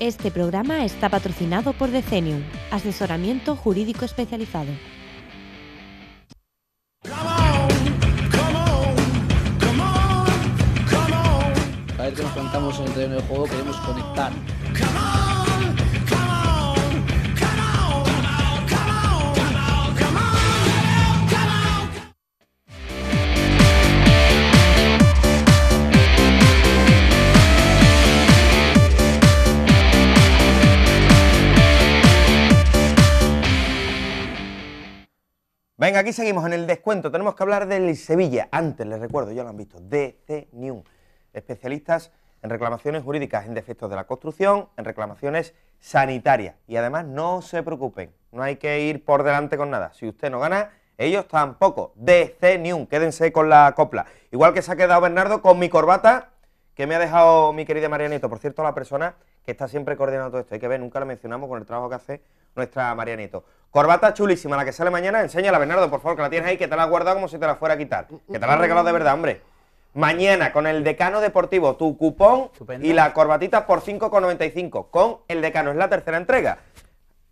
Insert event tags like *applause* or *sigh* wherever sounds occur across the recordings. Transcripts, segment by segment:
Este programa está patrocinado por Decenium, asesoramiento jurídico especializado. nos en el juego queremos conectar. Venga, aquí seguimos en el descuento. Tenemos que hablar del Sevilla. Antes, les recuerdo, ya lo han visto, DC New. Especialistas en reclamaciones jurídicas, en defectos de la construcción, en reclamaciones sanitarias. Y además, no se preocupen, no hay que ir por delante con nada. Si usted no gana, ellos tampoco. DC NIUM, quédense con la copla. Igual que se ha quedado Bernardo con mi corbata que me ha dejado mi querida Marianito. Por cierto, la persona que está siempre coordinando todo esto. Hay que ver, nunca la mencionamos con el trabajo que hace nuestra Marianito. Corbata chulísima, la que sale mañana, enséñala, Bernardo, por favor, que la tienes ahí, que te la has guardado como si te la fuera a quitar. Que te la has regalado de verdad, hombre. Mañana con el decano deportivo, tu cupón y la corbatita por 5,95 con el decano. Es la tercera entrega.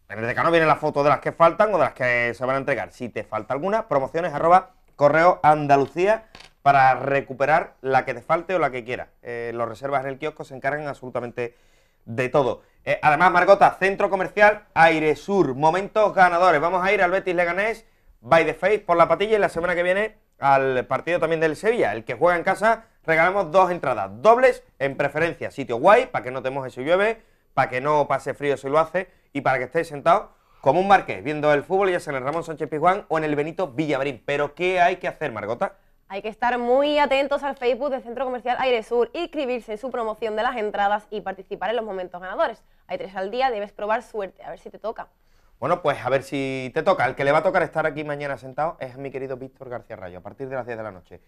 En el decano viene la foto de las que faltan o de las que se van a entregar. Si te falta alguna, promociones arroba correo Andalucía para recuperar la que te falte o la que quieras. Eh, los reservas en el kiosco se encargan absolutamente de todo. Eh, además, Margota, centro comercial Aire Sur, momentos ganadores. Vamos a ir al Betis Leganés, by the face, por la patilla y la semana que viene al partido también del Sevilla. El que juega en casa, regalamos dos entradas, dobles en preferencia. Sitio guay, para que no te mojes si llueve, para que no pase frío si lo hace y para que estés sentado como un marqués, viendo el fútbol, ya sea en el Ramón Sánchez Pizjuán o en el Benito Villabrín. Pero ¿qué hay que hacer, Margota? Hay que estar muy atentos al Facebook del Centro Comercial Aire Sur, inscribirse en su promoción de las entradas y participar en los momentos ganadores. Hay tres al día, debes probar suerte, a ver si te toca. Bueno, pues a ver si te toca. El que le va a tocar estar aquí mañana sentado es mi querido Víctor García Rayo, a partir de las 10 de la noche.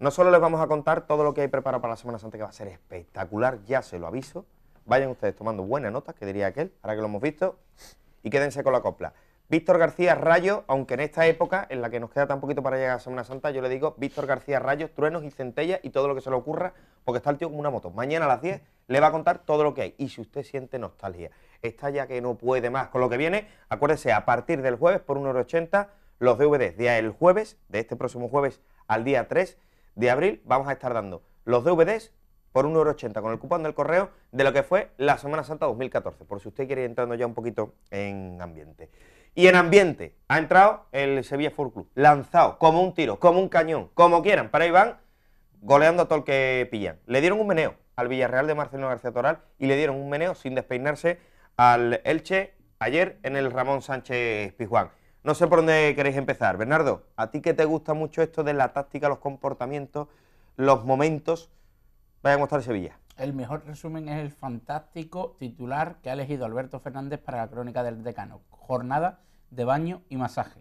No solo les vamos a contar todo lo que hay preparado para la Semana Santa, que va a ser espectacular, ya se lo aviso. Vayan ustedes tomando buenas notas, que diría aquel, ahora que lo hemos visto, y quédense con la copla. Víctor García Rayo, aunque en esta época, en la que nos queda tan poquito para llegar a Semana Santa, yo le digo Víctor García Rayo, truenos y centellas y todo lo que se le ocurra, porque está el tío como una moto. Mañana a las 10 le va a contar todo lo que hay. Y si usted siente nostalgia, está ya que no puede más con lo que viene, acuérdese, a partir del jueves por 1,80€ los DVDs. De el jueves, de este próximo jueves al día 3 de abril, vamos a estar dando los DVDs por 1,80€ con el cupón del correo de lo que fue la Semana Santa 2014, por si usted quiere ir entrando ya un poquito en ambiente. Y en ambiente ha entrado el Sevilla Fútbol Club, lanzado como un tiro, como un cañón, como quieran, para van goleando a todo el que pillan. Le dieron un meneo al Villarreal de Marcelo García Toral y le dieron un meneo sin despeinarse al Elche ayer en el Ramón Sánchez Pizjuán. No sé por dónde queréis empezar. Bernardo, a ti que te gusta mucho esto de la táctica, los comportamientos, los momentos, vaya a mostrar Sevilla. El mejor resumen es el fantástico titular que ha elegido Alberto Fernández para la crónica del decano. Jornada de baño y masaje.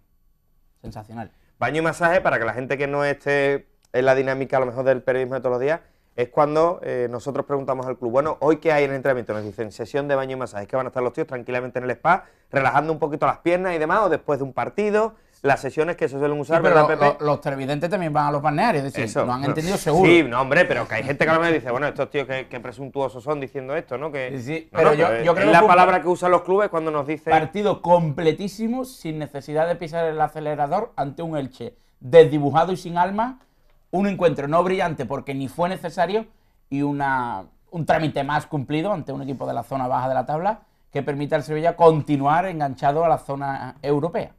Sensacional. Baño y masaje, para que la gente que no esté en la dinámica a lo mejor del periodismo de todos los días, es cuando eh, nosotros preguntamos al club, bueno, hoy qué hay en el entrenamiento, nos dicen sesión de baño y masaje, es que van a estar los tíos tranquilamente en el spa, relajando un poquito las piernas y demás, o después de un partido, las sesiones que se suelen usar, los televidentes también van a los balnearios, es decir, no han entendido seguro. Sí, no, hombre, pero que hay gente que a me dice, bueno, estos tíos que, presuntuosos son diciendo esto, ¿no? Que, sí, pero, yo, es la palabra que usan los clubes cuando nos dicen... Partido completísimo, sin necesidad de pisar el acelerador ante un Elche, desdibujado y sin alma, un encuentro no brillante porque ni fue necesario y una, un trámite más cumplido ante un equipo de la zona baja de la tabla que permita al Sevilla continuar enganchado a la zona europea.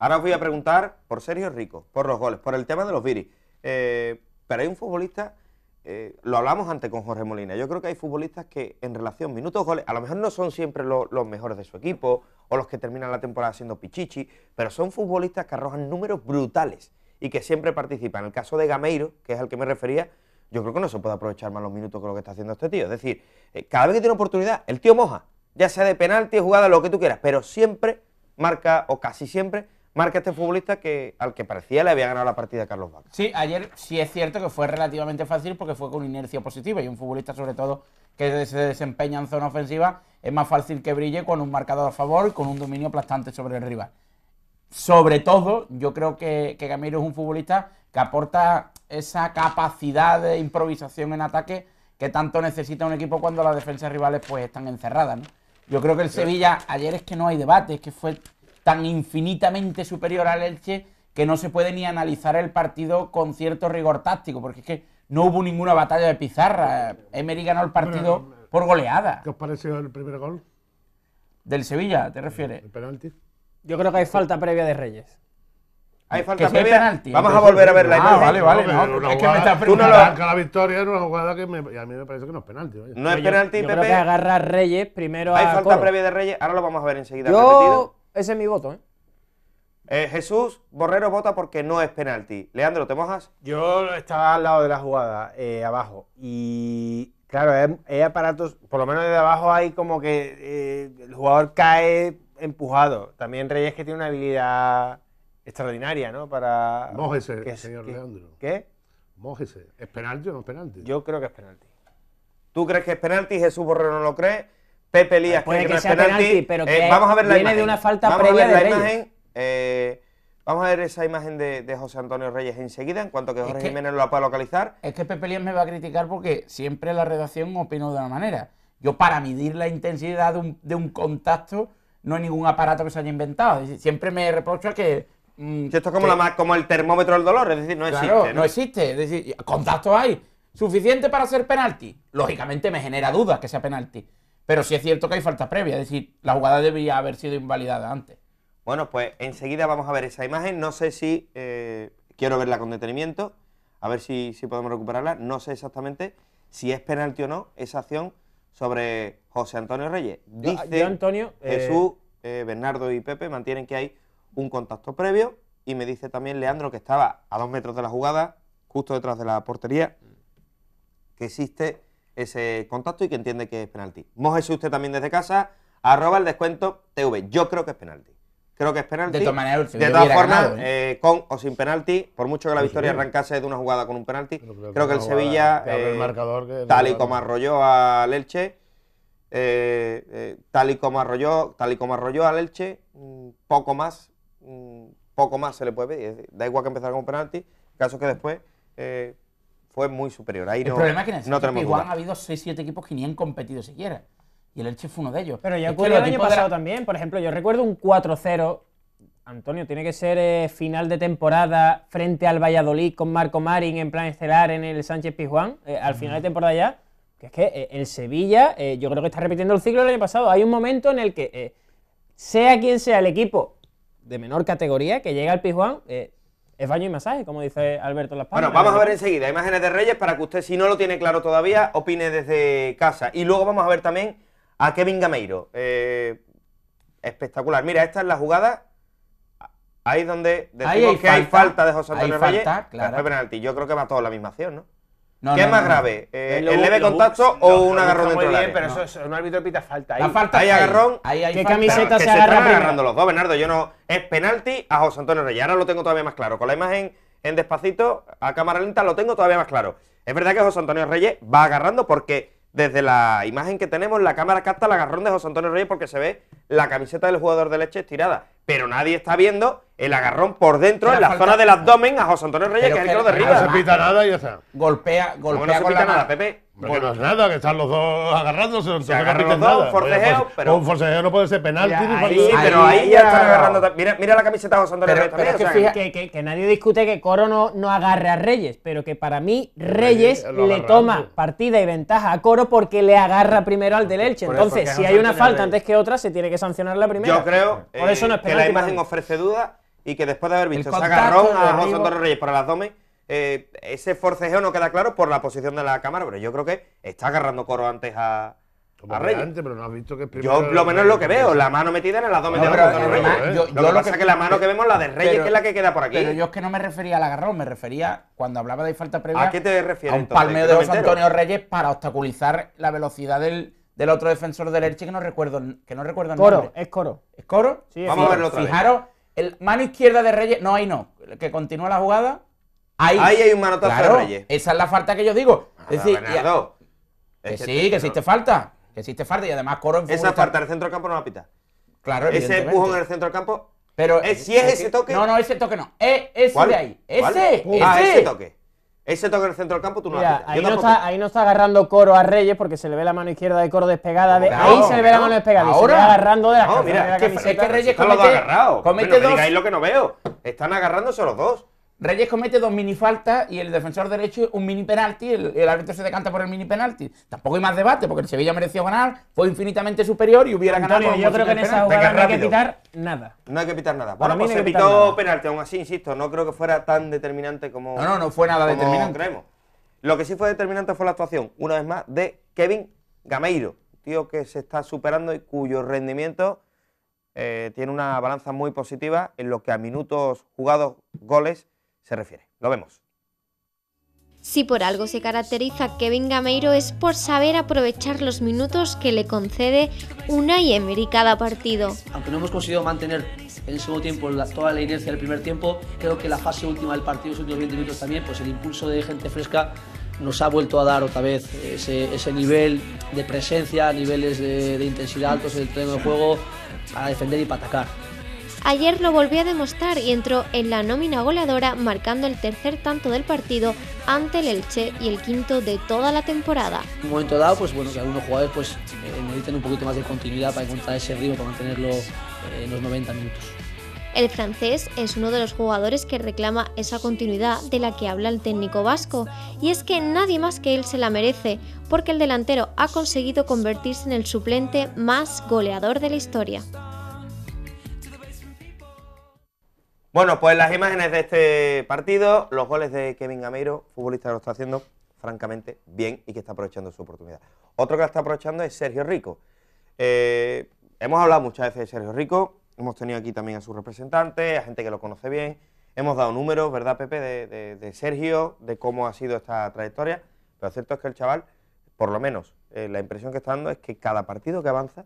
Ahora os voy a preguntar por Sergio Rico, por los goles, por el tema de los viris. Eh, pero hay un futbolista, eh, lo hablamos antes con Jorge Molina, yo creo que hay futbolistas que en relación minutos, goles, a lo mejor no son siempre los mejores de su equipo o los que terminan la temporada siendo pichichi, pero son futbolistas que arrojan números brutales y que siempre participan. En el caso de Gameiro, que es al que me refería, yo creo que no se puede aprovechar más los minutos con lo que está haciendo este tío. Es decir, eh, cada vez que tiene oportunidad, el tío moja, ya sea de penalti, jugada, lo que tú quieras, pero siempre marca o casi siempre Marca este futbolista que al que parecía le había ganado la partida a Carlos Vaca. Sí, ayer sí es cierto que fue relativamente fácil porque fue con inercia positiva y un futbolista sobre todo que se desempeña en zona ofensiva es más fácil que brille con un marcador a favor y con un dominio aplastante sobre el rival. Sobre todo, yo creo que, Camilo es un futbolista que aporta esa capacidad de improvisación en ataque que tanto necesita un equipo cuando las defensas rivales pues están encerradas. Yo creo que el Sevilla ayer es que no hay debate, es que fue tan infinitamente superior al Elche que no se puede ni analizar el partido con cierto rigor táctico, porque es que no hubo ninguna batalla de pizarra. Emery ganó el partido por goleada. ¿Qué os pareció el primer gol? Del Sevilla, ¿te refieres? El penalti. Yo creo que hay falta previa de Reyes. Hay falta previa. Penalti, Vamos a volver a ver la ah, vale, vale. es que me está frenando la victoria era una jugada que me, a mí me parece que no es penalti. No es penalti, yo Pepe. Creo que agarra Reyes primero Hay falta previa de Reyes. Ahora lo vamos a ver enseguida ese es mi voto, ¿eh? ¿eh? Jesús Borrero vota porque no es penalti. Leandro, ¿te mojas? Yo estaba al lado de la jugada, eh, abajo. Y claro, hay, aparatos, por lo menos desde abajo hay como que eh, el jugador cae empujado. También Reyes que tiene una habilidad extraordinaria, ¿no? Para... Mójese, señor Leandro. ¿Qué? Mójese. ¿Es penalti o no es penalti? Yo creo que es penalti. ¿Tú crees que es penalti? Jesús Borrero no lo cree. Pepe Lías que, que, penalti, eh, vamos a ver la viene de una falta vamos previa a eh, vamos a ver esa imagen de, José Antonio Reyes enseguida, en cuanto que Jorge Jiménez lo pueda localizar. Es que Pepe Lías me va a criticar porque siempre la redacción opino de una manera. Yo para medir la intensidad de un, contacto no hay ningún aparato que se haya inventado. Siempre me reprocho que mm, esto es como, el termómetro del dolor, es decir, no existe. ¿no? existe, es decir, contacto hay. ¿Suficiente para ser penalti? Lógicamente me genera dudas que sea penalti. Pero sí es cierto que hay falta previa, es decir, la jugada debería haber sido invalidada antes. Bueno, pues enseguida vamos a ver esa imagen. No sé si eh, quiero verla con detenimiento, a ver si, si podemos recuperarla. No sé exactamente si es penalti o no esa acción sobre José Antonio Reyes. Dice Antonio, eh, Jesús, eh, Bernardo y Pepe mantienen que hay un contacto previo y me dice también Leandro que estaba a dos metros de la jugada, justo detrás de la portería, que existe ese contacto y que entiende que es penalti. Mójese usted también desde casa, arroba el descuento TV. Yo creo que es penalti. Creo que es penalti. De, manera, de todas formas, ¿eh? Eh, con o sin penalti, por mucho que la victoria arrancase de una jugada con un penalti, creo, que, el Sevilla, eh, tal y como arrolló a Elche, tal y como arrolló, tal y como arrolló al Elche, mm, poco más, mm, poco más se le puede pedir. Da igual que empezar con un penalti, caso que después fue muy superior. Ahí el no, problema es que en el ha habido 6-7 equipos que ni han competido siquiera. Y el Elche fue uno de ellos. Pero ya ocurrió el año pasado también. Por ejemplo, yo recuerdo un 4-0. Antonio, tiene que ser eh, final de temporada frente al Valladolid con Marco Marín en plan estelar en el Sánchez Pizjuán. Eh, al final de mm. temporada ya. Que es que en eh, Sevilla, yo creo que está repitiendo el ciclo del año pasado. Hay un momento en el que, sea quien sea el equipo de menor categoría que llega al Pizjuán, es baño y masaje, como dice Alberto Las Palmas. Bueno, vamos a ver enseguida imágenes de Reyes para que usted, si no lo tiene claro todavía, opine desde casa. Y luego vamos a ver también a Kevin Gameiro. Eh, espectacular. Mira, esta es la jugada. Ahí es donde decimos hay que hay falta de José Antonio hay Falta, claro. penalti. Yo creo que va todo la misma acción, ¿no? ¿Qué es más grave? Eh, eh, ¿El leve contacto o un agarrón dentro del bien, pero eso es un árbitro pita falta ahí. hay agarrón. hay ¿Qué camiseta se, se están agarrando los dos, Bernardo. Yo no... Es penalti a José Antonio Reyes. Ahora lo tengo todavía más claro. Con la imagen en despacito, a cámara lenta, lo tengo todavía más claro. Es verdad que José Antonio Reyes va agarrando porque desde la imagen que tenemos, la cámara capta el agarrón de José Antonio Reyes porque se ve la camiseta del jugador de leche estirada. Pero nadie está viendo el agarrón por dentro, en la zona del abdomen, a José Antonio Reyes, que es el que lo No se pita nada y ya Golpea, golpea. No, nada, Pepe. Bueno, es nada, que están los dos agarrándose. Se agarran los dos, un forcejeo, pues, pero... Un forcejeo no puede ser penal. sí, pero ahí, ya están agarrando... Mira, mira la camiseta de José Reyes. también, que, que, nadie discute que Coro no, agarre a Reyes, pero que para mí Reyes le toma partida y ventaja a Coro porque le agarra primero al del Elche. Entonces, si hay una falta antes que otra, se tiene que sancionar la primera. Yo creo eh, que la imagen ofrece duda y que después de haber visto se agarrón a José Reyes por el abdomen eh, ese forcejeo no queda claro por la posición de la cámara, pero yo creo que está agarrando coro antes a, Reyes Yo, lo menos lo que veo, la mano metida en el abdomen de Reyes. ¿eh? Yo, lo, que pasa es que la mano que vemos, la de Reyes, que es la que queda por aquí. Pero yo es que no me refería al agarrón, me refería, cuando hablaba de falta previa, ¿a qué te refieres? A un palmeo de José Antonio Reyes para obstaculizar la velocidad del, otro defensor del Elche, que no recuerdo, que no recuerdo coro, es Coro. ¿Es Coro? Vamos a verlo Fijaros, mano izquierda de Reyes, no, ahí no, que continúa la jugada. Ahí, hay un manotazo a de Reyes. Esa es la falta que yo digo. Ah, es decir, que, sí, que existe falta. Que existe falta y además Coro en Esa falta en el centro del campo no la pita. Claro, Ese empujón en el centro del campo. Pero si es, ese toque. No, no, ese toque no. ese de ahí. Ese. ese. Ah, ese toque. Ese toque en el centro del campo, tú no Mira, ahí, no está, ahí, no está, agarrando Coro a Reyes porque se le ve la mano izquierda de Coro despegada. ahí se le ve la mano despegada. Ahora, se le agarrando de la, no, mira, Es que Reyes comete, dos lo que no veo. Están agarrándose los dos. Reyes comete dos minifaltas y el defensor derecho un mini penalti. El, árbitro se decanta por el mini penalti. Tampoco hay más debate porque el Sevilla mereció ganar, fue infinitamente superior y hubiera ganado. Yo creo que en esa jugada no hay que pitar nada. No pues hay que quitar nada. bueno, pues se pitó penalti, aún así, insisto, no creo que fuera tan determinante como. No, no, no fue nada determinante. Lo que sí fue determinante fue la actuación, una vez más, de Kevin Gameiro, tío que se está superando y cuyo rendimiento. Eh, tiene una balanza muy positiva en lo que a minutos jugados, goles se refiere. Lo vemos. Si por algo se caracteriza Kevin Gameiro es por saber aprovechar los minutos que le concede una y Emery cada partido. Aunque no hemos conseguido mantener en el segundo tiempo toda la inercia del primer tiempo, creo que la fase última del partido, los últimos 20 minutos también, pues el impulso de gente fresca nos ha vuelto a dar otra vez ese, nivel de presencia, niveles de, intensidad altos en el terreno de juego para defender y para atacar. Ayer lo volvió a demostrar y entró en la nómina goleadora marcando el tercer tanto del partido ante el Elche y el quinto de toda la temporada. En un momento dado, pues bueno, que algunos jugadores pues eh, necesitan un poquito más de continuidad para encontrar ese ritmo, para mantenerlo eh, en los 90 minutos. El francés es uno de los jugadores que reclama esa continuidad de la que habla el técnico vasco, y es que nadie más que él se la merece, porque el delantero ha conseguido convertirse en el suplente más goleador de la historia. Bueno, pues las imágenes de este partido, los goles de Kevin Gameiro, futbolista que lo está haciendo francamente bien y que está aprovechando su oportunidad. Otro que está aprovechando es Sergio Rico. Eh, hemos hablado muchas veces de Sergio Rico, hemos tenido aquí también a su representante, a gente que lo conoce bien, hemos dado números, ¿verdad, Pepe?, de, Sergio, de cómo ha sido esta trayectoria, pero cierto es que el chaval, por lo menos, eh, la impresión que está dando es que cada partido que avanza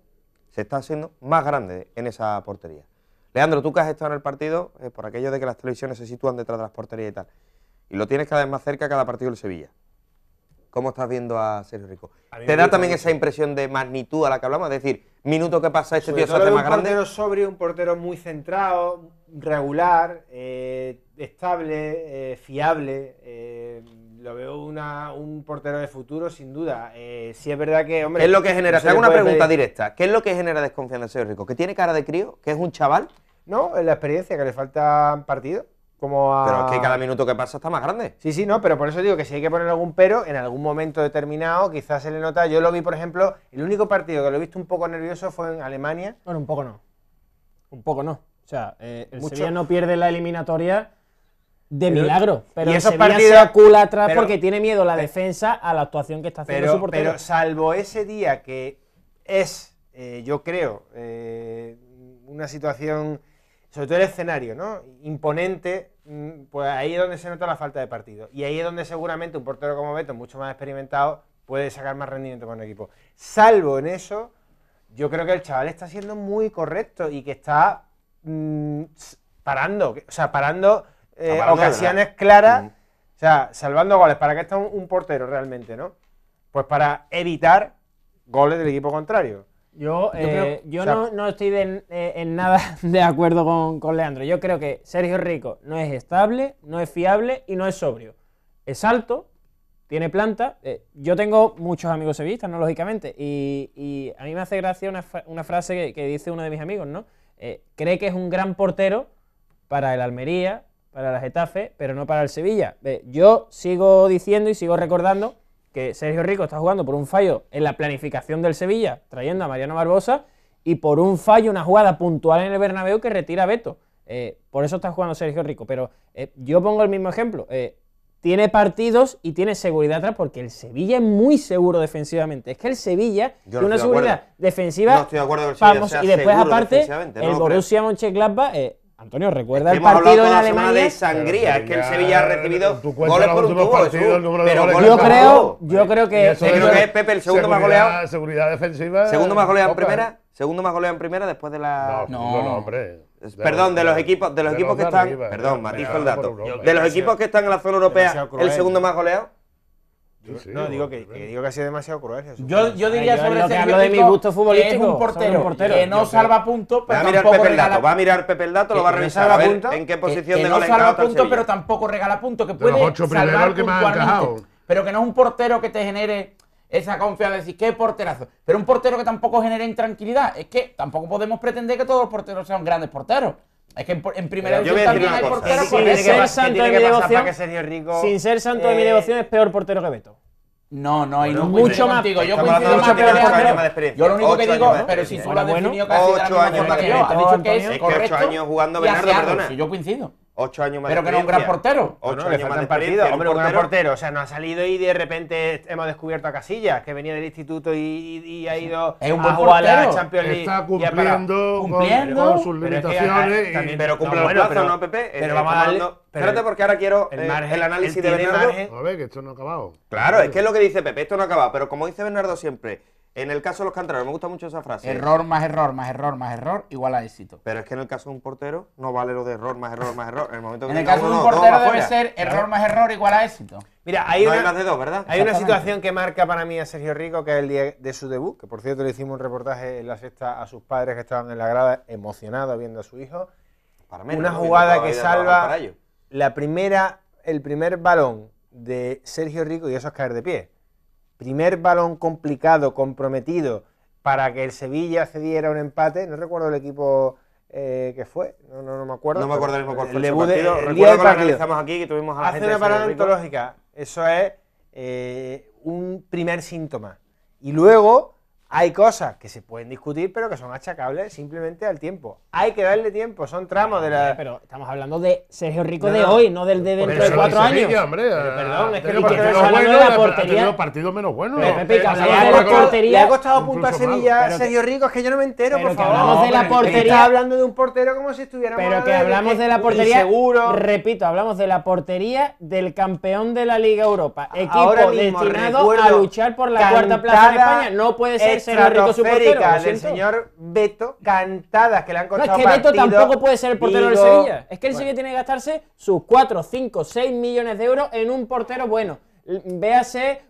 se está haciendo más grande en esa portería. Leandro, tú que has estado en el partido, eh, por aquello de que las televisiones se sitúan detrás de las porterías y tal, y lo tienes cada vez más cerca cada partido del Sevilla. ¿Cómo estás viendo a Sergio Rico? ¿Te da también esa impresión de magnitud a la que hablamos? Es decir, minuto que pasa, este tío hace más grande. Un portero sobrio, un portero muy centrado, regular, eh, estable, eh, fiable lo veo un portero de futuro, sin duda. Eh, si es verdad que, hombre. es lo que genera? te hago una pregunta directa. ¿Qué es lo que genera desconfianza en Sergio Rico? ¿Que tiene cara de crío? ¿Que es un chaval? No, en la experiencia, que le faltan partidos. Como Pero es que cada minuto que pasa está más grande. Sí, sí, no, pero por eso digo que si hay que poner algún pero, en algún momento determinado, quizás se le nota. Yo lo vi, por ejemplo, el único partido que lo he visto un poco nervioso fue en Alemania. Bueno, un poco no. Un poco no. O sea, eh, el Mucho... no pierde la eliminatoria de milagro. Pero y esos cula atrás porque tiene miedo la defensa a la actuación que está haciendo su portero. Pero salvo ese día que es, eh, yo creo, eh, una situación, sobre todo el escenario, ¿no? Imponente, mm, pues ahí es donde se nota la falta de partido. Y ahí es donde seguramente un portero como Beto, mucho más experimentado, puede sacar más rendimiento con el equipo. Salvo en eso, yo creo que el chaval está siendo muy correcto y que está mm, parando, o sea, parando eh, ocasiones claras, o sea, salvando goles. ¿Para qué está un, portero realmente, no? Pues para evitar goles del equipo contrario. Yo, yo, eh, no, estoy eh, en nada *laughs* de acuerdo con, Leandro. Yo creo que Sergio Rico no es estable, no es fiable y no es sobrio. Es alto, tiene planta. yo tengo muchos amigos sevillistas, ¿no? Lógicamente. Y, a mí me hace gracia una, frase que, dice uno de mis amigos, ¿no? cree que es un gran portero para el Almería, para las Getafe, pero no para el Sevilla. Yo sigo diciendo y sigo recordando que Sergio Rico está jugando por un fallo en la planificación del Sevilla, trayendo a Mariano Barbosa, y por un fallo, una jugada puntual en el Bernabéu que retira a Beto. Eh, por eso está jugando Sergio Rico. Pero eh, yo pongo el mismo ejemplo. Eh, tiene partidos y tiene seguridad atrás porque el Sevilla es muy seguro defensivamente. Es que el Sevilla tiene una seguridad defensiva. No estoy de acuerdo con el Sevilla vamos, y después aparte el Borussia Mönchengladbach Antonio, recuerda el partido en Alemania. de sangría, es que el Sevilla ha recibido goles por un tubo. pero yo creo, yo creo que creo que es Pepe el segundo más goleado. Seguridad defensiva. Segundo más goleado en primera, segundo más goleado en primera después de la No, no, hombre. Perdón, de los equipos, de los equipos que están, perdón, matizo el dato. De los equipos que están en la zona europea, el segundo más goleado no, digo que, digo que ha sido demasiado cruel. Yo, yo diría sobre lo que mi gusto Que eh, es un portero, que no salva puntos, pero va a mirar Pepe el dato, va a mirar Pepe el dato, lo va a revisar a ver en qué posición que, de no, no salva puntos, pero tampoco regala puntos, que puede salvar Pero que no es un portero que te genere esa confianza de decir, qué porterazo. Pero un portero que tampoco genere intranquilidad. Es que tampoco podemos pretender que todos los porteros sean grandes porteros. Es que en, primera vez también hay sin, ser santo de mi devoción, eh, sin ser santo de mi devoción, es peor portero que Beto. No, no, hay pues, mucho más. Yo coincido que Yo lo único que digo, si yo, jugando, Bernardo, yo coincido. Ocho años más Pero que era un gran portero. Ocho años más de partido. Hombre, un gran portero. O sea, no ha salido y de repente hemos descubierto a Casillas, que venía del instituto y, ha ido es un a portero. la Champions League. Está cumpliendo, sus limitaciones. Pero, pero cumple los plazos ¿no, Pepe? Eh, pero, vamos a Espérate porque ahora quiero el, eh, el análisis de Bernardo. A ver, que esto no ha acabado. Claro, es que es lo que dice Pepe, esto no ha acabado. Pero como dice Bernardo siempre, en el caso de los canteranos, me gusta mucho esa frase. Error más error más error más error igual a éxito. Pero es que en el caso de un portero no vale lo de error más error más error. En el, momento en el caso de un portero debe ser error más error igual a éxito. Mira, hay, una, ¿verdad? Hay una situación que marca para mí a Sergio Rico, que es el día de su debut, que por cierto le hicimos un reportaje en la sexta a sus padres que estaban en la grada emocionados viendo a su hijo. Para mí, una jugada que salva la primera, el primer balón de Sergio Rico y eso es caer de pie primer balón complicado, comprometido, para que el Sevilla cediera un empate, no recuerdo el equipo eh, que fue, no, me acuerdo. No me acuerdo el mismo cuál fue el, partido. De, recuerdo que lo analizamos aquí, que tuvimos a la Hace una parada antológica, eso es eh, un primer síntoma. Y luego hay cosas que se pueden discutir, pero que son achacables simplemente al tiempo. Hay que darle tiempo, son tramos de la. Pero estamos hablando de Sergio Rico de hoy, no del de dentro de cuatro años. hombre, pero, perdón, es que, no estamos hablando bueno, de la portería. partido menos bueno. Le ha costado punto a Sevilla, Sergio Rico, es que yo no me entero, por favor. hablamos de la portería. Está hablando de un portero como si estuviéramos. Pero que hablamos de la portería. Seguro. Repito, hablamos de la portería del campeón de la Liga Europa. Equipo destinado a luchar por la cuarta plaza en España. No puede ser será rico su portero. del señor Beto, cantadas que le han costado No, es que Beto tampoco puede ser el portero del Sevilla. Es que el Sevilla tiene que gastarse sus 4, 5, 6 millones de euros en un portero bueno. Véase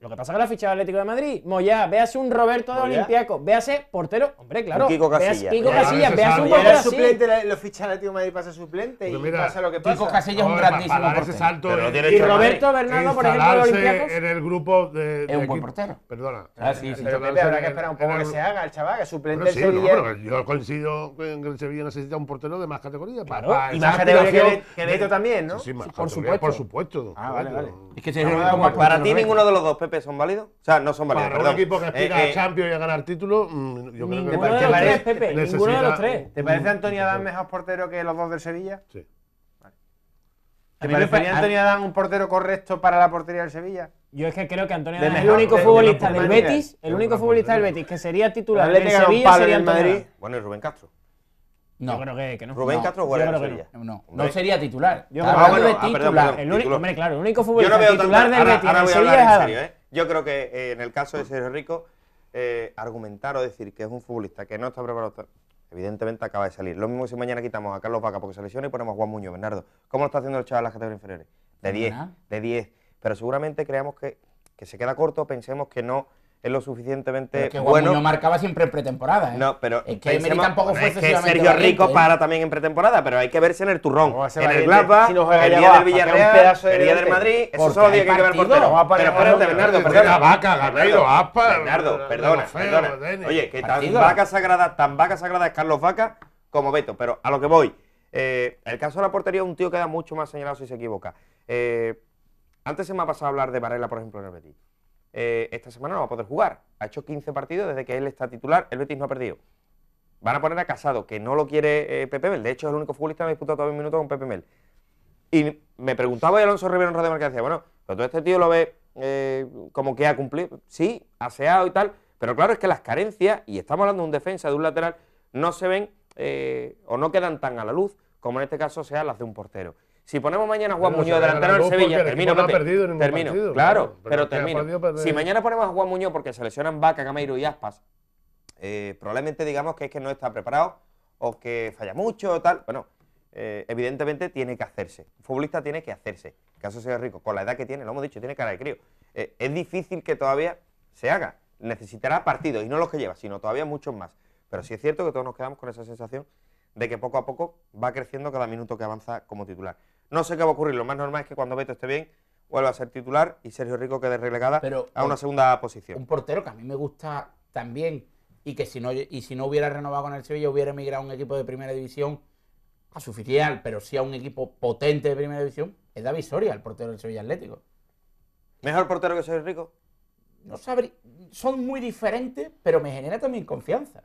lo que pasa con la ficha del Atlético de Madrid, Moyá, véase un Roberto de Olimpiaco, véase portero, hombre, claro. Un Kiko Casillas. Kiko Casillas, véase un portero. suplente, lo ficha el Atlético de Madrid pasa suplente y pasa lo que pasa. Kiko Casillas es un grandísimo y Roberto Bernardo, por ejemplo, de En el grupo de. es un buen portero. Perdona. Ah, sí, sí. habrá eh, que esperar un poco que se haga el chaval, que suplente del Yo coincido en que el Sevilla necesita un portero de más categoría. imagínate y más categoría que Beto también, ¿no? Sí, por supuesto. Por supuesto. Ah, vale, vale. Es que para ti ninguno de los los dos, Pepe, son válidos? O sea, no son válidos. Para un equipo que aspira eh, a eh, Champions y a ganar títulos, mm, yo creo que. ¿Te parece, Pepe, ninguno de los tres. ¿Te parece Antonio Adán mejor portero que los dos del Sevilla? Sí. ¿Te parece Antonio Adán un portero correcto para la portería del Sevilla? Yo es que creo que Antonio Adán es el único futbolista del Betis, el único futbolista del Betis que sería titular De Sevilla sería Madrid. Bueno, y Rubén Castro. No. creo que, no. Rubén Castro no. sería titular. Yo creo ah, hombre, titular Yo creo que eh, en el caso de Sergio Rico, eh, argumentar o decir que es un futbolista que no está preparado, evidentemente acaba de salir. Lo mismo si mañana quitamos a Carlos Vaca porque se lesiona y ponemos a Juan Muñoz, Bernardo. ¿Cómo lo está haciendo el chaval de las categorías inferiores? De 10, de 10. Pero seguramente creamos que, que se queda corto, pensemos que no es lo suficientemente es que bueno. no marcaba siempre en pretemporada. ¿eh? No, pero es que Sergio Rico ¿eh? para también en pretemporada, pero hay que verse en el turrón, en el Gladbach, si el día del Villarreal, de el día del Madrid, Eso solo tiene que hay que ver portero. pero espérate, Bernardo, perdona. vaca, Bernardo, perdona, Oye, que tan vaca sagrada, tan vaca sagrada es Carlos Vaca como Beto, pero a lo que voy. Eh, el caso de la portería, un tío queda mucho más señalado si se equivoca. Eh, antes se me ha pasado a hablar de Varela, por ejemplo, en el Betis. Eh, esta semana no va a poder jugar. Ha hecho 15 partidos desde que él está titular, el Betis no ha perdido. Van a poner a Casado, que no lo quiere eh, Pepe Mel. De hecho, es el único futbolista que ha disputado todavía un minuto con Pepe Mel. Y me preguntaba Alonso Rivero en Radio Marca, decía, bueno, pero todo este tío lo ve eh, como que ha cumplido, sí, aseado y tal, pero claro es que las carencias, y estamos hablando de un defensa, de un lateral, no se ven o no quedan tan a la luz como en este caso sean las de un portero. Si ponemos mañana a Juan Muñoz delantero del Sevilla, termino, no ha perdido ningún termino. Partido, claro, pero, termino. Si mañana ponemos a Juan Muñoz porque se lesionan Vaca, Gameiro y Aspas, eh, probablemente digamos que es que no está preparado o que falla mucho o tal. Bueno, eh, evidentemente tiene que hacerse. Un futbolista tiene que hacerse. caso sea rico, con la edad que tiene, lo hemos dicho, tiene cara de crío. Eh, es difícil que todavía se haga. Necesitará partidos, y no los que lleva, sino todavía muchos más. Pero sí es cierto que todos nos quedamos con esa sensación de que poco a poco va creciendo cada minuto que avanza como titular. No sé qué va a ocurrir. Lo más normal es que cuando Beto esté bien, vuelva a ser titular y Sergio Rico quede relegada a una segunda posición. Un portero que a mí me gusta también y que si no, y si no hubiera renovado con el Sevilla hubiera emigrado a un equipo de primera división a su filial, pero sí a un equipo potente de primera división, es David Soria, el portero del Sevilla Atlético. ¿Mejor portero que Sergio Rico? No Son muy diferentes, pero me genera también confianza.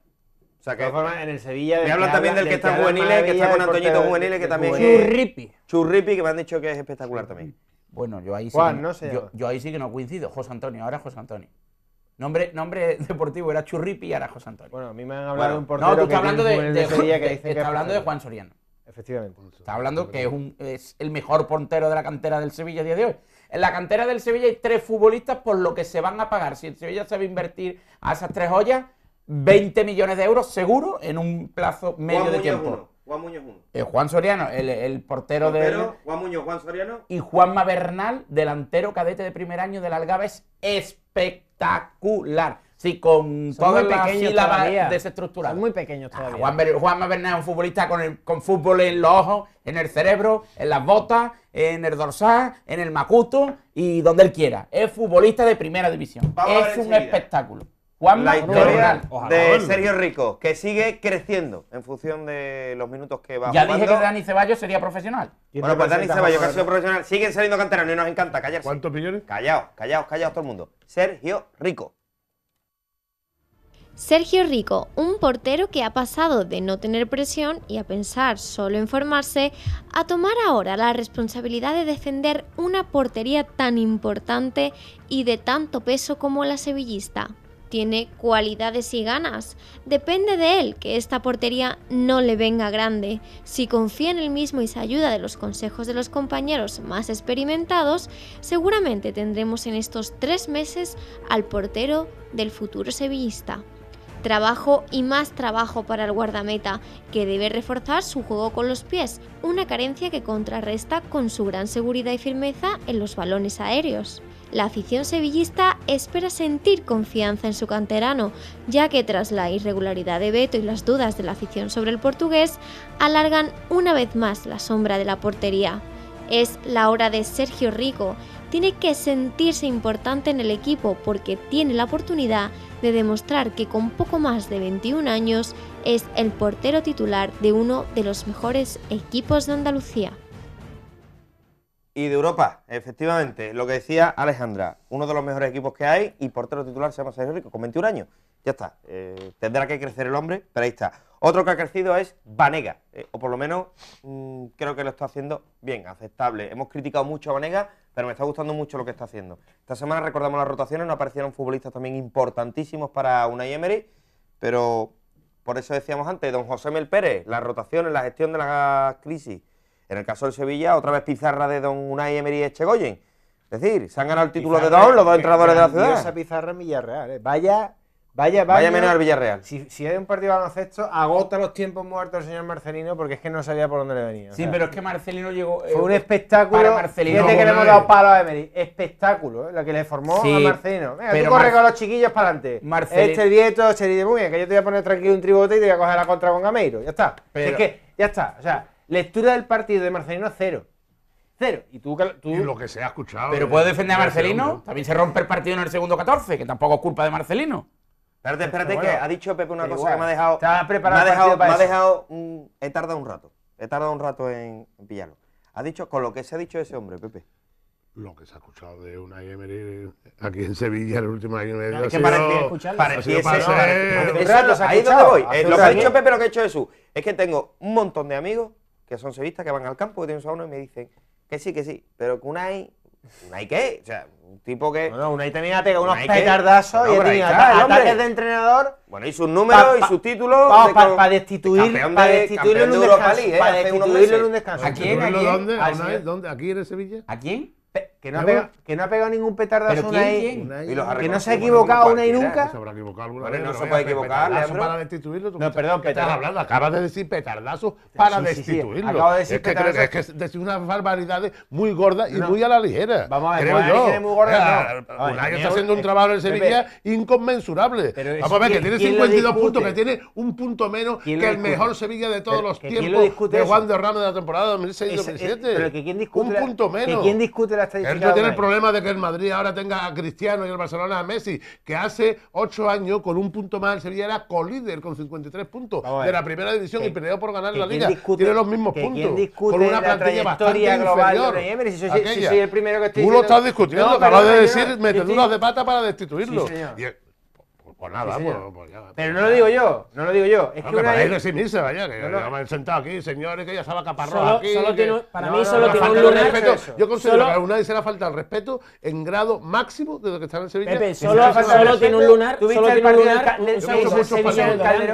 O sea que, de en el Sevilla. Me hablan también del que está juvenil, que está con Antoñito juvenil, que también. Churripi. Churripi, que me han dicho que es espectacular también. Bueno, yo ahí sí. no Yo, ahí sí que no coincido. José Antonio, ahora José Antonio. Nombre, nombre *laughs* deportivo era Churripi y ahora José Antonio. Bueno, a mí me han hablado de un portero. No, tú estás hablando de, que está hablando de Juan Soriano. Efectivamente. Está hablando que es, es el mejor portero de la cantera del Sevilla a día de hoy. En la cantera del Sevilla hay tres futbolistas por lo que se van a pagar. Si el Sevilla sabe invertir a esas tres ollas, 20 millones de euros seguro en un plazo medio de tiempo. Juan Muñoz uno. Eh, Juan Soriano, el, portero, de. Juan Muñoz, Juan Soriano. Y Juan Mabernal, delantero cadete de primer año del Algaba es espectacular. Sí, con pequeño todas las sílabas Son muy pequeño ah, todavía. Juan, Mavernal es un futbolista con, fútbol en los ojos, en el cerebro, en las botas, en el dorsal, en el macuto y donde él quiera. Es futbolista de primera división. es un espectáculo la historia de Sergio Rico, que sigue creciendo en función de los minutos que va Ya dije que Dani Ceballos sería profesional. Bueno, pues Dani Ceballos, que ha sido profesional, siguen saliendo canteranos y nos encanta callarse. ¿Cuántos millones? Callaos, callaos, callaos todo el mundo. Sergio Rico. Sergio Rico, un portero que ha pasado de no tener presión y a pensar solo en formarse, a tomar ahora la responsabilidad de defender una portería tan importante y de tanto peso como la sevillista tiene cualidades y ganas. Depende de él que esta portería no le venga grande. Si confía en él mismo y se ayuda de los consejos de los compañeros más experimentados, seguramente tendremos en estos tres meses al portero del futuro sevillista. Trabajo y más trabajo para el guardameta, que debe reforzar su juego con los pies, una carencia que contrarresta con su gran seguridad y firmeza en los balones aéreos. La afición sevillista espera sentir confianza en su canterano, ya que tras la irregularidad de Beto y las dudas de la afición sobre el portugués, alargan una vez más la sombra de la portería. Es la hora de Sergio Rico. Tiene que sentirse importante en el equipo porque tiene la oportunidad de demostrar que con poco más de 21 años es el portero titular de uno de los mejores equipos de Andalucía. Y de Europa, efectivamente, lo que decía Alejandra, uno de los mejores equipos que hay y portero titular se llama Sergio Rico, con 21 años. Ya está, eh, tendrá que crecer el hombre, pero ahí está. Otro que ha crecido es Vanega, eh, o por lo menos mm, creo que lo está haciendo bien, aceptable. Hemos criticado mucho a Vanega, pero me está gustando mucho lo que está haciendo. Esta semana recordamos las rotaciones, nos aparecieron futbolistas también importantísimos para Unai Emery, pero por eso decíamos antes, don José Mel Pérez, las rotaciones, la gestión de la crisis en el caso del Sevilla, otra vez pizarra de Don Unai Emery y Echegoyen. Es decir, se han ganado el título de Don los dos entrenadores de la ciudad. Esa pizarra en Villarreal. ¿eh? Vaya, vaya, vaya. Vaya menos al Villarreal. Si, si, hay un partido baloncesto, agota los tiempos muertos el señor Marcelino porque es que no sabía por dónde le venía. Sí, pero es que Marcelino llegó. Eh, fue un espectáculo. Para Marcelino. Fíjate que le hemos dado palo a Emery. Espectáculo, ¿eh? la que le formó a Marcelino. Venga, pero tú corre con los chiquillos para adelante. Marcelino. Este Vieto, este de Muy bien, que yo te voy a poner tranquilo un tributo y te voy a coger la contra con Gameiro. Ya está. Es que, ya está. O sea. Lectura del partido de Marcelino, cero. Cero. Y tú, lo que se ha escuchado. Pero puedo defender a Marcelino. También se rompe el partido en el segundo 14, que tampoco es culpa de Marcelino. Espérate, espérate, que ha dicho Pepe una cosa que me ha dejado. Está preparado. Me ha dejado. me ha dejado he tardado un rato. He tardado un rato en, pillarlo. Ha dicho, con lo que se ha dicho ese hombre, Pepe. Lo que se ha escuchado de una Emery eh, aquí en Sevilla, el último año medio. es que para escucharlo. Parecía no, no, Ahí donde voy. lo que ha dicho Pepe, lo que ha hecho Jesús. Es que tengo un montón de amigos que son sevistas, que van al campo, que tienen su uno y me dicen que sí, que sí, pero que un hay qué? O sea, un tipo que... No, no hay tenía pega unos petardazos no, y tenía ataques de entrenador... Bueno, y sus números y sus títulos... Para destituir, para ¿eh? destituirlo en un descanso. Para destituirlo en un descanso. ¿A quién? ¿A quién? ¿Aquí en Sevilla? ¿A quién? Que no, ha pegado, que no ningún petardazo ahí. Que no se ha equivocado una y nunca. Se No se puede equivocar, para destituirlo. No, perdón, que estás hablando? Acabas de decir petardazo para destituirlo. Acabo de decir petardazo. Es que decir unas barbaridades muy gordas y muy a la ligera. Vamos a ver, creo ah, está haciendo un trabajo en Sevilla inconmensurable. Vamos a ver, que tiene 52 puntos, que tiene un punto menos que el mejor Sevilla de todos los tiempos de Juan de Ramos de la temporada 2006-2007. Pero discute. Un punto menos. ¿Quién discute la estadística? él no tiene el problema de que el Madrid ahora tenga a Cristiano y el Barcelona a Messi, que hace ocho años con un punto más el Sevilla era colíder con 53 puntos de la primera división y peleó por ganar la liga. tiene los mismos puntos. Con una plantilla bastante inferior. De Emery, si si soy el primero que estoy Tú lo estás discutiendo, no, acabas de decir, meterle unos de pata para destituirlo. Sí, señor. Pues nada, pues, pues pues Pero no lo digo yo, no lo digo yo. Es no, que, que para él es irse, vaya, que no, no. me han sentado aquí, señores, que ya estaba caparrón aquí. Solo para mí solo tiene un lunar. Yo considero que a Unai se le falta el respeto en grado máximo de lo que está en Sevilla. Pepe, solo, solo, solo tiene un lunar. el lunar,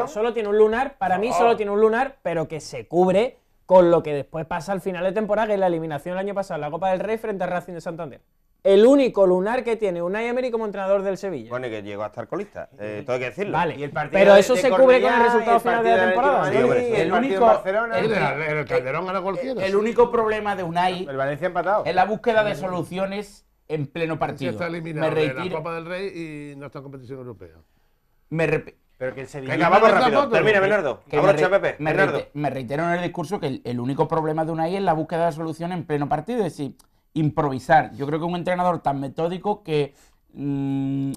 Solo tiene un lunar, para mí solo oh. tiene un lunar, pero que se cubre con lo que después pasa al final de temporada, que es la eliminación el año pasado en la Copa del Rey frente a Racing de Santander el único lunar que tiene Unai Emery como entrenador del Sevilla. Bueno, y que llegó a estar colista, eh, todo hay que decirlo. Vale, ¿Y el pero eso se cubre con el resultado final de la temporada. sí, el, único, el, el, eh, Calderón a el, el único problema de Unai el Valencia empatado. es la búsqueda de soluciones en pleno partido. está eliminado Me de la Copa del Rey y no está en competición europea. Me Pero que Sevilla... Venga, vamos rápido. Termina, Bernardo. Abrocha, Pepe. Me, reitero en el discurso que el, único problema de Unai es la búsqueda de soluciones en pleno partido. Es decir improvisar. Yo creo que un entrenador tan metódico que Mm,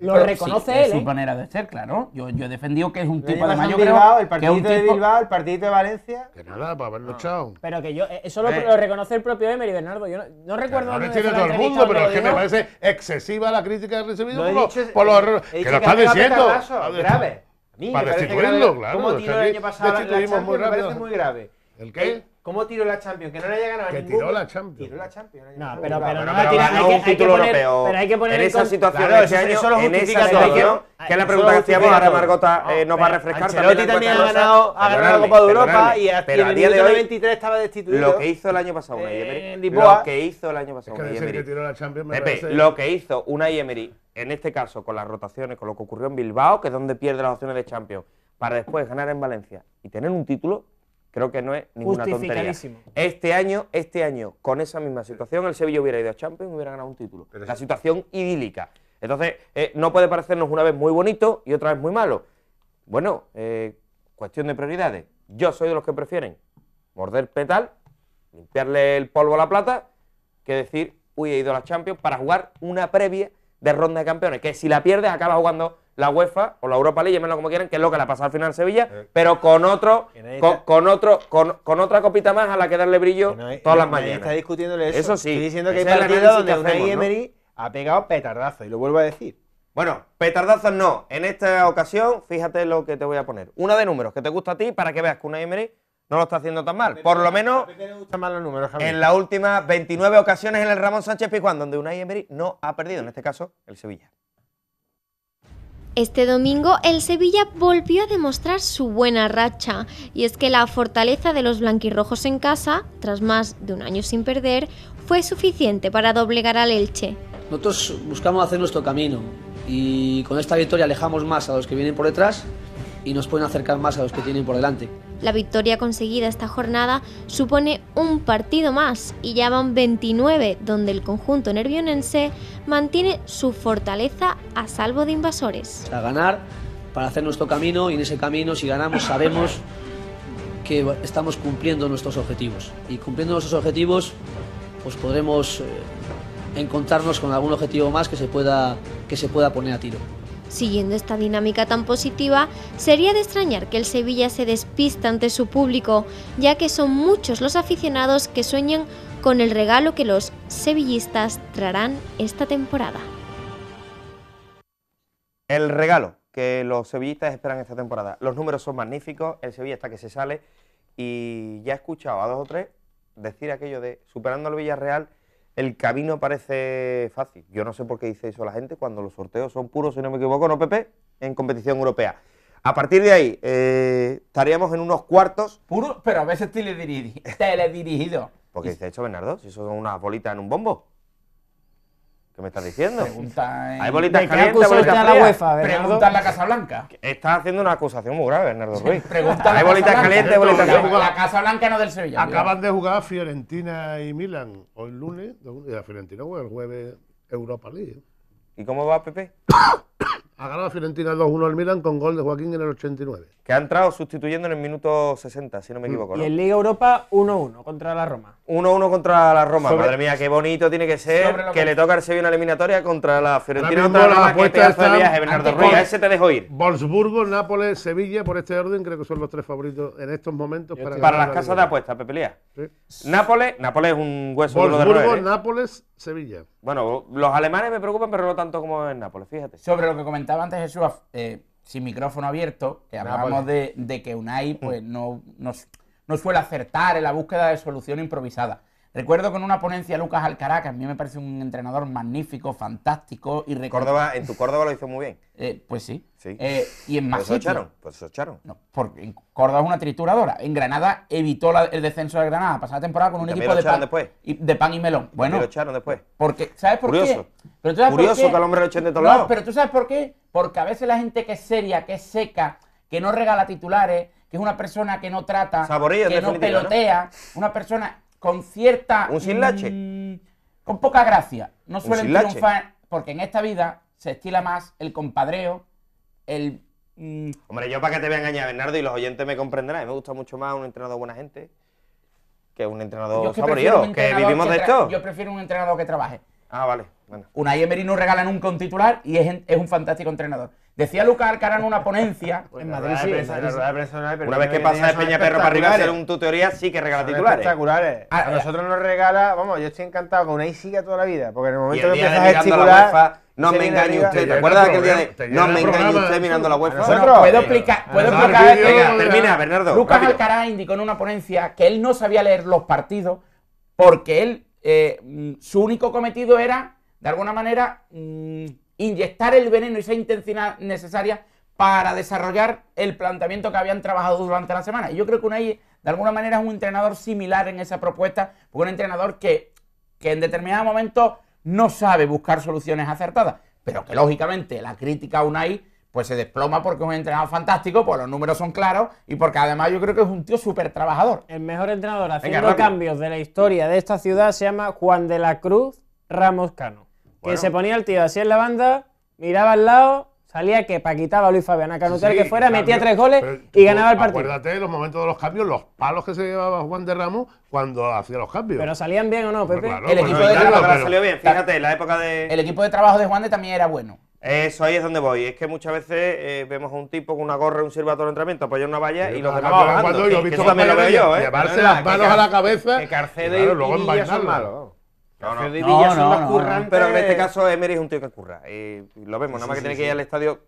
lo reconoce él. ¿eh? manera de ser, claro. Yo, yo he defendido que es un tipo. de mayor Bilbao, el partido que de Bilbao, el partido de Valencia. Que nada, para haber no. Pero que yo. Eh, eso lo, reconoce el propio Emery Bernardo. Yo no, no recuerdo. No tiene todo el mundo, pero es que me parece excesiva la crítica que he recibido por, los errores. Que, lo está diciendo. Grave. A mí para destituirlo, claro. Como tiró el año pasado, muy rápido. me parece muy grave. ¿El qué? Eh, ¿Cómo tiró la Champions? Que no le haya ganado Que tiró la Champions. Tiró la Champions. No, pero, pero, no la tira. Hay un título europeo. Pero hay que poner en esa situación en ese año, en esa situación, Que es la pregunta que hacíamos, ahora Margota eh, nos va a refrescar. Ancelotti también, ha ganado, ha ganado la Copa de Europa y hasta el día de hoy, 23 estaba destituido. Lo que hizo el año pasado una Emery. Eh, lo que hizo el año pasado una Emery. Lo que hizo una Emery, en este caso con las rotaciones, con lo que ocurrió en Bilbao, que es donde pierde las opciones de Champions, para después ganar en Valencia y tener un título, Creo que no es ninguna tontería. Este año, este año, con esa misma situación, el Sevilla hubiera ido a Champions y hubiera ganado un título. la situación idílica. Entonces, eh, no puede parecernos una vez muy bonito y otra vez muy malo. Bueno, eh, cuestión de prioridades. Yo soy de los que prefieren morder petal, limpiarle el polvo a la plata, que decir, uy, he ido a la Champions para jugar una previa de ronda de campeones, que si la pierdes acaba jugando la UEFA o la Europa League, llámenlo como quieran, que es lo que le ha pasado al final en Sevilla, eh, pero, con otro, con, otro, con, otra copita más a la que darle brillo todas las mañanas. Está discutiéndole eso. Eso sí. Estoy diciendo que hay partidos donde Unai Emery ha pegado petardazo, y lo vuelvo a decir. Bueno, petardazos no. En esta ocasión, fíjate lo que te voy a poner. Una de números que te gusta a ti para que veas que Unai Emery no lo está haciendo tan mal. Por lo menos en las últimas 29 ocasiones en el Ramón Sánchez Pizjuán, donde Unai Emery no ha perdido, en este caso el Sevilla. Este domingo el Sevilla volvió a demostrar su buena racha y es que la fortaleza de los blanquirrojos en casa, tras más de un año sin perder, fue suficiente para doblegar al Elche. Nosotros buscamos hacer nuestro camino y con esta victoria alejamos más a los que vienen por detrás y nos pueden acercar más a los que tienen por delante. La victoria conseguida esta jornada supone un partido más y ya van 29 donde el conjunto nervionense mantiene su fortaleza a salvo de invasores. A ganar para hacer nuestro camino y en ese camino si ganamos sabemos que estamos cumpliendo nuestros objetivos y cumpliendo nuestros objetivos pues podremos eh, encontrarnos con algún objetivo más que se pueda que se pueda poner a tiro. Siguiendo esta dinámica tan positiva, sería de extrañar que el Sevilla se despista ante su público, ya que son muchos los aficionados que sueñan con el regalo que los sevillistas traerán esta temporada. El regalo que los sevillistas esperan esta temporada. Los números son magníficos, el Sevilla está que se sale y ya he escuchado a dos o tres decir aquello de superando al Villarreal el camino parece fácil. Yo no sé por qué dice eso la gente cuando los sorteos son puros, si no me equivoco, ¿no, Pepe? En competición europea. A partir de ahí, eh, estaríamos en unos cuartos. Puro, pero a veces teledirigidos. *laughs* teledirigido. Porque dice, hecho Bernardo, si eso son unas bolitas en un bombo. ¿Qué me estás diciendo? Hay bolitas calientes, bolitas frías. La UEFA, Pregunta en la Casa Blanca. Estás haciendo una acusación muy grave, Bernardo Ruiz. Hay bolitas calientes, bolitas La Casa Blanca no del Sevilla. Acaban de jugar Fiorentina y Milan. hoy lunes. lunes, la Fiorentina juega el jueves Europa League. ¿Y cómo va, Pepe? *coughs* ha ganado Fiorentina 2-1 al Milan con gol de Joaquín en el 89 que ha entrado sustituyendo en el minuto 60, si no me mm. equivoco. Y en Liga Europa 1-1 contra la Roma. 1-1 contra la Roma. Madre mía, qué bonito tiene que ser que, le toca al Sevilla una eliminatoria contra la Fiorentina. apuesta de ese te dejo ir. Wolfsburgo, Nápoles, Sevilla, por este orden, creo que son los tres favoritos en estos momentos. para, para las casas de apuestas, Pepe Sí. Nápoles, Nápoles es un hueso duro de roer, ¿eh? Nápoles, Sevilla. Bueno, los alemanes me preocupan, pero no tanto como en Nápoles, fíjate. Sobre lo que comentaba antes Jesús, eh, sin micrófono abierto, que eh, hablábamos pues. de, que Unai pues, mm. no, nos suele acertar en la búsqueda de solución improvisada. Recuerdo con una ponencia Lucas Alcará, que a mí me parece un entrenador magnífico, fantástico y Córdoba, En tu Córdoba lo hizo muy bien. Eh, pues sí. Eh, y en más. Pues echaron. Pues echaron. porque en Córdoba es una trituradora. En Granada evitó el descenso de Granada. Pasó la temporada con un equipo de pan, y, melón. bueno. Y lo echaron después. ¿sabes por qué? Pero sabes Curioso por que el hombre lo echen de todos no, Pero tú sabes por qué? Porque a veces la gente que es seria, que es seca, que no regala titulares, que es una persona que no trata, que no pelotea, una persona con cierta. Un mm, con poca gracia. No suelen triunfar porque en esta vida se estila más el compadreo, el. Mm, Hombre, yo para que te voy a engañar, Bernardo, y los oyentes me comprenderán. Me gusta mucho más un entrenador buena gente que un entrenador yo que vivimos de esto. Yo prefiero un entrenador que trabaje. Ah, vale. Bueno. Unai Emery no regala nunca un titular y es un fantástico entrenador. Decía Lucas en una ponencia *laughs* pues en Madrid, una vez que pasa de Peña Perro para arriba hacer un tutoría, sí que regala titulares. Espectaculares. Ah, a eh, nosotros nos regala, vamos, yo estoy encantado con una sigue toda la vida, porque en el momento el que empiezas a No me engañe usted, ¿te acuerdas de aquel día de no me engañe usted mirando la UEFA? puedo explicar, puedo termina, Bernardo. Lucas Alcaraz indicó en una ponencia que él no sabía leer los partidos porque él, eh, mm, su único cometido era, de alguna manera, mm, inyectar el veneno y esa intensidad necesaria para desarrollar el planteamiento que habían trabajado durante la semana. Y yo creo que Unai, de alguna manera, es un entrenador similar en esa propuesta, un entrenador que, que en determinado momento no sabe buscar soluciones acertadas, pero que lógicamente la crítica a Unai pues se desploma porque es un entrenador fantástico, porque los números son claros y porque además yo creo que es un tío súper trabajador. El mejor entrenador haciendo cambios de la historia de esta ciudad se llama Juan de la Cruz Ramos Cano. Que se ponía el tío así en la banda, miraba al lado, salía que paquitaba a Luis Fabián, a Canutel que fuera, metía tres goles y ganaba el partido. Acuérdate los momentos de los cambios, los palos que se llevaba Juan de Ramos cuando hacía los cambios. Pero salían bien o no, Pepe. el equipo de trabajo fíjate, la época de. El equipo de trabajo de Juan de también era bueno. Eso ahí es donde voy. Es que muchas veces eh, vemos a un tipo con una gorra, un silbato de entrenamiento, apoyar una valla y los demás bajando. Yo lo veo yo, ¿eh? Llevarse las manos a la cabeza. Que carcede y, luego en son no, no. Pero en este caso Emery es un tío que curra. Y lo vemos, nada más que tiene que ir al estadio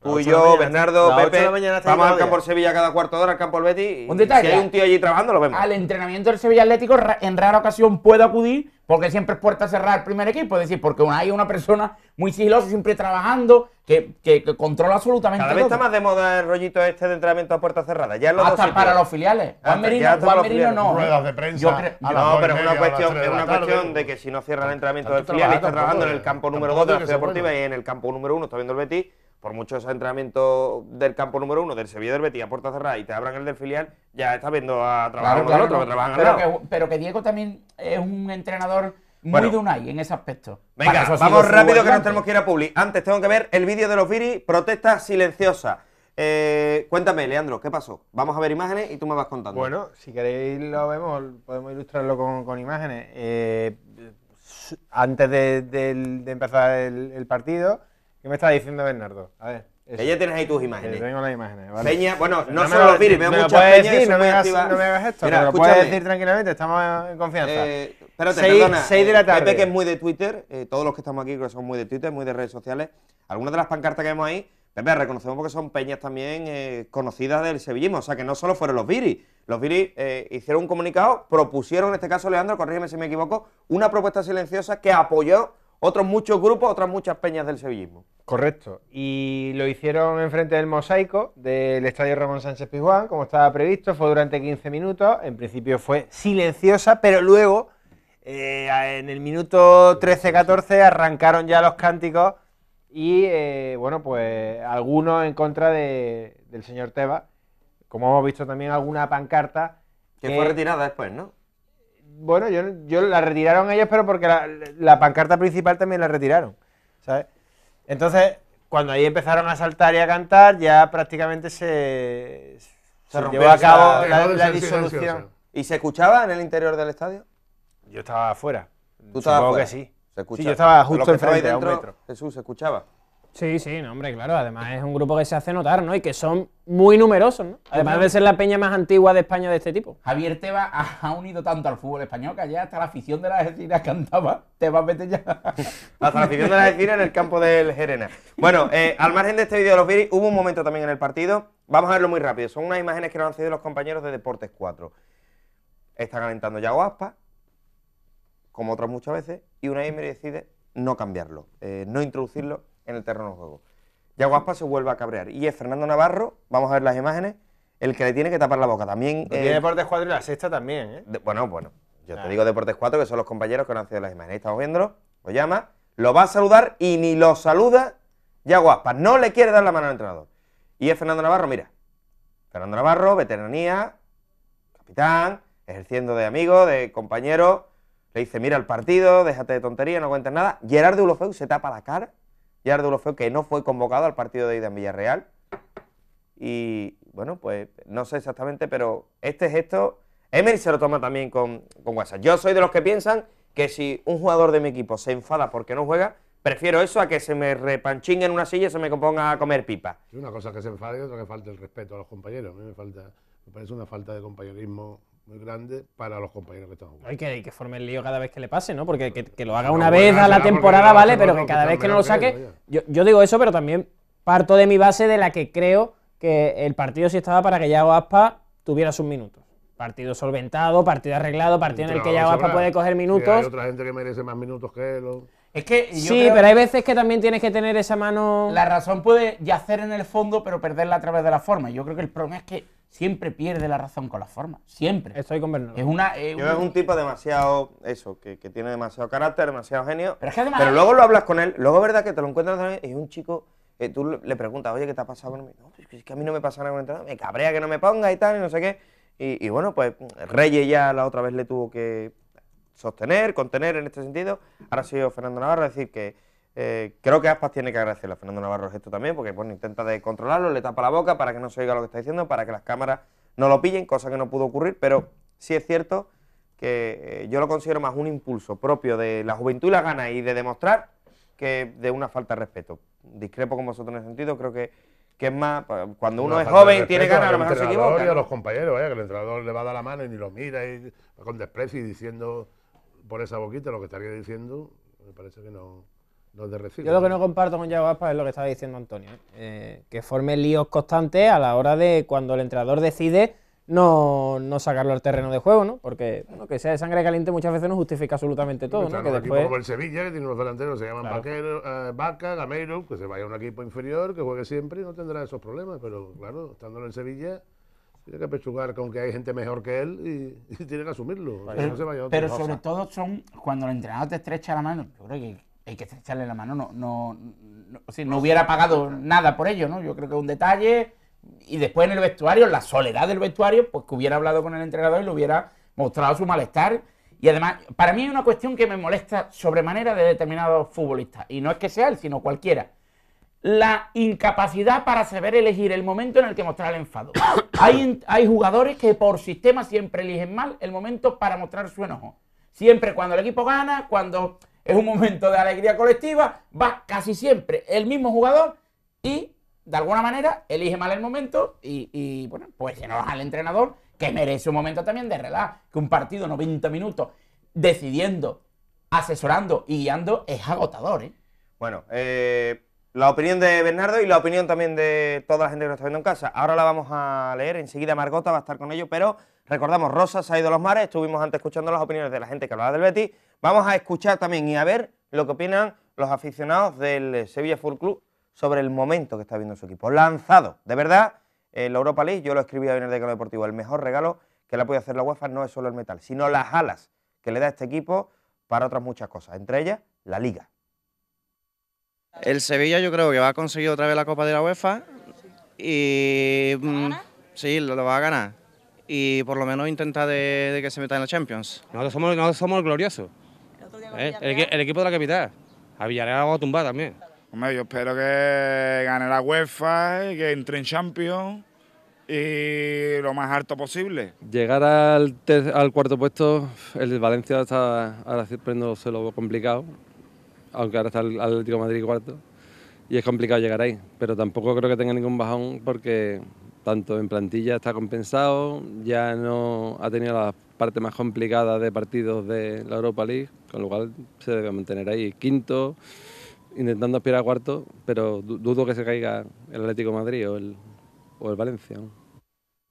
Tú y yo, Bernardo, Pepe, vamos al campo por Sevilla cada cuarto de hora, al campo del Betis. Un detalle. Si hay un tío allí trabajando, lo vemos. Al entrenamiento del Sevilla Atlético en rara ocasión puedo acudir porque siempre es puerta cerrada el primer equipo, es decir, porque hay una persona muy sigilosa, siempre trabajando, que, que, controla absolutamente todo. Cada vez está más de moda el rollito este de entrenamiento a puerta cerrada. Ya Hasta para los filiales. Juan Merino, no. de no, pero es una cuestión, de, una cuestión de que si no cierra el entrenamiento del filial está trabajando en el campo número 2 de la Ciudad Deportiva y en el campo número 1 está viendo el Betis, por mucho entrenamiento del campo número uno, del Sevilla del Betis a puerta cerrada y te abran el del filial, ya estás viendo a trabajar claro, otro, que trabajan pero, Que, pero que Diego también es un entrenador muy dunai en ese aspecto. Venga, vamos rápido que nos tenemos que ir a Publi. Antes tengo que ver el vídeo de los Viri, protesta silenciosa. Eh, cuéntame, Leandro, ¿qué pasó? Vamos a ver imágenes y tú me vas contando. Bueno, si queréis lo vemos, podemos ilustrarlo con, imágenes. Eh, antes de, empezar el partido, ¿Qué me estás diciendo Bernardo? A ver. ella Ya tienes ahí tus imágenes. tengo las imágenes, vale. Peña, bueno, no, solo los viris, veo muchas peñas no, me hagas, no me hagas esto, Mira, pero puedes decir tranquilamente, estamos en confianza. Eh, espérate, perdona. de eh, la tarde. Pepe, que es muy de Twitter, eh, todos los que estamos aquí que son muy de Twitter, muy de redes sociales, algunas de las pancartas que vemos ahí, Pepe, reconocemos porque son peñas también eh, conocidas del sevillismo, o sea que no solo fueron los viris. Los viris hicieron un comunicado, propusieron, en este caso, Leandro, corrígeme si me equivoco, una propuesta silenciosa que apoyó otros muchos grupos, otras muchas peñas del sevillismo. Correcto. Y lo hicieron enfrente del mosaico del Estadio Ramón Sánchez Pizjuán, como estaba previsto, fue durante 15 minutos, en principio fue silenciosa, pero luego, eh, en el minuto 13-14, arrancaron ya los cánticos y, eh, bueno, pues algunos en contra de, del señor Teba como hemos visto también alguna pancarta. que fue retirada después, ¿no? bueno, yo, yo la retiraron ellos, pero porque la, pancarta principal también la retiraron, ¿sabes? Entonces, cuando ahí empezaron a saltar y a cantar, ya prácticamente se, se, llevó a cabo la, disolución. ¿Y se escuchaba en el interior del estadio? Yo estaba afuera. ¿Tú Supongo que sí. sí, yo estaba justo enfrente, a un metro. Jesús, ¿se escuchaba? Sí, sí, no, hombre, claro. Además es un grupo que se hace notar, ¿no? Y que son muy numerosos, ¿no? Además de ser la peña más antigua de España de este tipo. Javier Tebas ha unido tanto al fútbol español que allá hasta la afición de la Argentina cantaba Tebas, vete ya. *laughs* hasta la afición de las Argentina en el campo del Gerena. Bueno, eh, al margen de este vídeo de los Viris, hubo un momento también en el partido. Vamos a verlo muy rápido. Son unas imágenes que nos han cedido los compañeros de Deportes 4. Está calentando ya Aspa, como otras muchas veces, y una vez decide no cambiarlo, eh, no introducirlo en el terreno de juego. Yaguaspa se vuelve a cabrear. Y es Fernando Navarro, vamos a ver las imágenes, el que le tiene que tapar la boca. También. Eh, tiene Deportes 4 y la sexta también, ¿eh? bueno, bueno. Yo te ah. digo Deportes 4, que son los compañeros que han sido las imágenes. Ahí estamos viéndolo. Lo llama, lo va a saludar y ni lo saluda Yaguaspa. No le quiere dar la mano al entrenador. Y es Fernando Navarro, mira. Fernando Navarro, veteranía, capitán, ejerciendo de amigo, de compañero. Le dice, mira el partido, déjate de tontería, no cuentes nada. Gerardo Ulofeu se tapa la cara Yardo fue que no fue convocado al partido de ida en Villarreal. Y bueno, pues no sé exactamente, pero este gesto, Emery se lo toma también con, con WhatsApp. Yo soy de los que piensan que si un jugador de mi equipo se enfada porque no juega, prefiero eso a que se me repanchingue en una silla y se me componga a comer pipa. Una cosa que se enfade y otra que falta el respeto a los compañeros. A mí me, falta, me parece una falta de compañerismo muy grande para los compañeros que están jugando. Hay que, que forme el lío cada vez que le pase, ¿no? Porque que, lo haga ah, una vez a la temporada, vale, pero que cada vez que no lo saque. Yo, digo eso, pero también parto de mi base de la que creo que el partido sí estaba para que Yago Aspa tuviera sus minutos. Partido solventado, partido arreglado, partido en el que Yago Aspa puede coger minutos. hay otra gente que merece más minutos que él. Es que sí, pero hay veces que también tienes que tener esa mano. La razón puede yacer en el fondo, pero perderla a través de la forma. Yo creo que el problema es que siempre pierde la razón con la forma. Siempre. Estoy con Bernardo. Es una. Eh, un... es un tipo demasiado. Eso, que, tiene demasiado carácter, demasiado genio. Pero, es que pero luego lo hablas con él. Luego, verdad, que te lo encuentras también. Es un chico. tú le preguntas, oye, ¿qué te ha pasado con mí? No, pues, es que a mí no me pasa nada con el Me cabrea que no me ponga y tal, y no sé qué. Y, bueno, pues Reyes ya la otra vez le tuvo que sostener, contener en este sentido. Ahora ha sido Fernando Navarro decir que eh, creo que Aspas tiene que agradecerle a Fernando Navarro esto también, porque bueno, intenta de controlarlo, le tapa la boca para que no se oiga lo que está diciendo, para que las cámaras no lo pillen, cosa que no pudo ocurrir, pero sí es cierto que eh, yo lo considero más un impulso propio de la juventud y la gana y de demostrar que de una falta de respeto. Discrepo con vosotros en ese sentido, creo que, que es más, cuando uno es joven, y tiene ganas, a lo mejor se equivoca. Y a los compañeros, que el entrenador le va a dar la mano y ni lo mira, con desprecio y diciendo por esa boquita lo que estaría diciendo, me parece que no... Yo lo que no comparto con Aspa es lo que estaba diciendo Antonio, ¿eh? Eh, que forme líos constantes a la hora de cuando el entrenador decide no, sacarlo al terreno de juego, ¿no? Porque bueno, que sea de sangre caliente muchas veces no justifica absolutamente todo, ¿no? Que como el Sevilla, que tiene unos delanteros se llaman eh, Vaca, Gameiro, que se vaya a un equipo inferior, que juegue siempre y no tendrá esos problemas, pero claro, estando en Sevilla... Tiene que pechugar con que hay gente mejor que él y, tiene que asumirlo. Pero, pero sobre todo son cuando el entrenador te estrecha la mano. Yo creo que hay que echarle la mano, no, no, no hubiera pagado nada por ello, ¿no? Yo creo que es un detalle. Y después en el vestuario, la soledad del vestuario, pues que hubiera hablado con el entrenador y le hubiera mostrado su malestar. Y además, para mí hay una cuestión que me molesta sobremanera de determinados futbolistas. Y no es que sea él, sino cualquiera. La incapacidad para saber elegir el momento en el que mostrar el enfado. *coughs* hay, hay jugadores que por sistema siempre eligen mal el momento para mostrar su enojo. Siempre cuando el equipo gana, cuando es un momento de alegría colectiva, va casi siempre el mismo jugador y de alguna manera elige mal el momento y, bueno, pues se al entrenador que merece un momento también de verdad que un partido 90 minutos decidiendo, asesorando y guiando es agotador. ¿eh? Bueno, eh, la opinión de Bernardo y la opinión también de toda la gente que nos está viendo en casa. Ahora la vamos a leer, enseguida Margota va a estar con ellos, pero recordamos, Rosa se ha ido a los mares, estuvimos antes escuchando las opiniones de la gente que hablaba del Betis, Vamos a escuchar también y a ver lo que opinan los aficionados del Sevilla Full Club sobre el momento que está viendo su equipo. Lanzado, de verdad, el Europa League, yo lo escribí en el Decano Deportivo, el mejor regalo que le puede hacer la UEFA no es solo el metal, sino las alas que le da este equipo para otras muchas cosas, entre ellas la Liga. El Sevilla yo creo que va a conseguir otra vez la Copa de la UEFA y... Mm, sí, lo, va a ganar. Y por lo menos intenta de, que se meta en la Champions. Nosotros somos, nosotros somos gloriosos. ¿Eh? El, equipo de la capital. A Villarreal vamos a tumbar también. Hombre, yo espero que gane la UEFA, que entre en Champions y lo más alto posible. Llegar al, cuarto puesto, el Valencia está ahora se lo complicado, aunque ahora está el Atlético Madrid cuarto, y es complicado llegar ahí, pero tampoco creo que tenga ningún bajón porque tanto en plantilla está compensado, ya no ha tenido las parte más complicada de partidos de la Europa League, con lo cual se debe mantener ahí quinto, intentando aspirar a cuarto, pero dudo que se caiga el Atlético de Madrid o el, o el Valencia.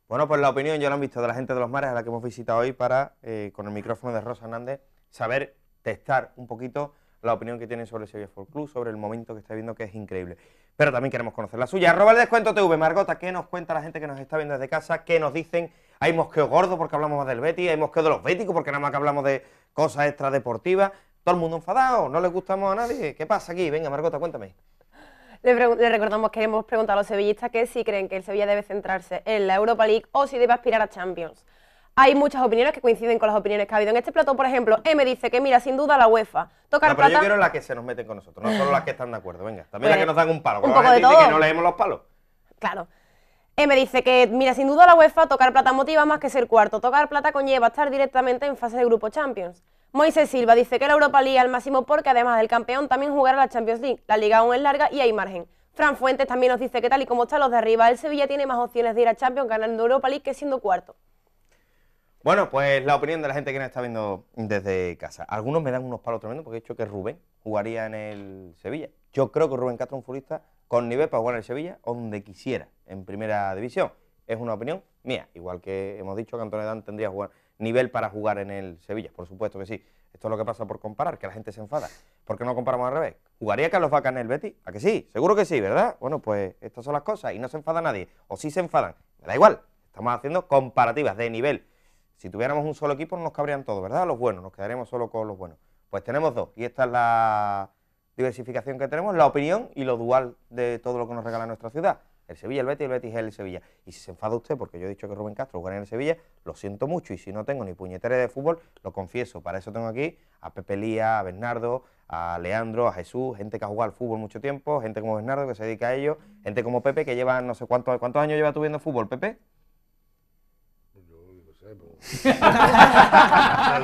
Bueno, pues la opinión ya lo han visto de la gente de los mares a la que hemos visitado hoy para, eh, con el micrófono de Rosa Hernández, saber testar un poquito la opinión que tienen sobre el Sevilla Fútbol Club, sobre el momento que está viendo que es increíble. Pero también queremos conocer la suya. Arroba el descuento TV, Margota, ¿qué nos cuenta la gente que nos está viendo desde casa? ¿Qué nos dicen hay mosqueo gordo porque hablamos más del Betis, hay mosqueo de los béticos porque nada más que hablamos de cosas extradeportivas. Todo el mundo enfadado, no le gustamos a nadie. ¿Qué pasa aquí? Venga, Margota, cuéntame. Le, le, recordamos, hemos preguntado a los sevillistas que si creen que el Sevilla debe centrarse en la Europa League o si debe aspirar a Champions. Hay muchas opiniones que coinciden con las opiniones que ha habido en este plato Por ejemplo, M dice que mira, sin duda la UEFA tocar no, pero yo quiero las que se nos meten con nosotros, no solo las que están de acuerdo. Venga, también la las que nos dan un palo. Un poco de todo. que no leemos los palos. Claro. Eh, M dice que, mira, sin duda la UEFA tocar plata motiva más que ser cuarto. Tocar plata conlleva estar directamente en fase de grupo Champions. Moisés Silva dice que la Europa League al máximo porque además del campeón también jugará la Champions League. La liga aún es larga y hay margen. Fran Fuentes también nos dice que tal y como están los de arriba, el Sevilla tiene más opciones de ir a Champions ganando Europa League que siendo cuarto. Bueno, pues la opinión de la gente que nos está viendo desde casa. Algunos me dan unos palos tremendos porque he dicho que Rubén jugaría en el Sevilla. Yo creo que Rubén Castro, un futbolista con nivel para jugar en el Sevilla donde quisiera en primera división. Es una opinión mía, igual que hemos dicho que Antonio Dan tendría jugar, nivel para jugar en el Sevilla, por supuesto que sí. Esto es lo que pasa por comparar, que la gente se enfada. ¿Por qué no comparamos al revés? ¿Jugaría Carlos Vaca en el Betis? ¿A que sí? Seguro que sí, ¿verdad? Bueno, pues estas son las cosas y no se enfada nadie. O sí se enfadan, me da igual. Estamos haciendo comparativas de nivel. Si tuviéramos un solo equipo nos cabrían todos, ¿verdad? Los buenos, nos quedaremos solo con los buenos. Pues tenemos dos y esta es la diversificación que tenemos, la opinión y lo dual de todo lo que nos regala nuestra ciudad. El Sevilla, el Betis, el Betis, el Sevilla. Y si se enfada usted porque yo he dicho que Rubén Castro juega en el Sevilla, lo siento mucho. Y si no tengo ni puñetera de fútbol, lo confieso. Para eso tengo aquí a Pepe Lía, a Bernardo, a Leandro, a Jesús, gente que ha jugado al fútbol mucho tiempo, gente como Bernardo que se dedica a ello, gente como Pepe que lleva no sé cuántos, cuántos años lleva tú viendo fútbol, Pepe. *laughs*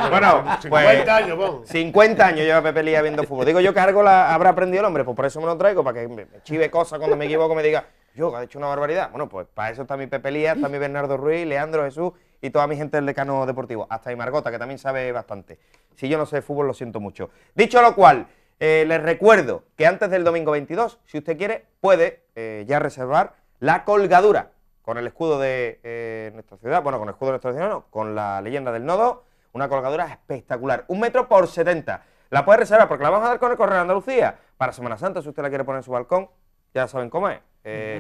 bueno, 50 pues, años, 50 años lleva Pepe Lía viendo fútbol. Digo yo que algo habrá aprendido el hombre, pues por eso me lo traigo, para que me chive cosas cuando me equivoco, me diga, yo, ha hecho una barbaridad. Bueno, pues para eso está mi Pepe Lía, está mi Bernardo Ruiz, Leandro Jesús y toda mi gente del decano deportivo, hasta mi Margota, que también sabe bastante. Si yo no sé fútbol, lo siento mucho. Dicho lo cual, eh, les recuerdo que antes del domingo 22, si usted quiere, puede eh, ya reservar la colgadura con el escudo de eh, nuestra ciudad, bueno, con el escudo de nuestra ciudad, no, con la leyenda del nodo, una colgadura espectacular, un metro por 70. La puede reservar porque la vamos a dar con el Correo de Andalucía para Semana Santa, si usted la quiere poner en su balcón, ya saben cómo es,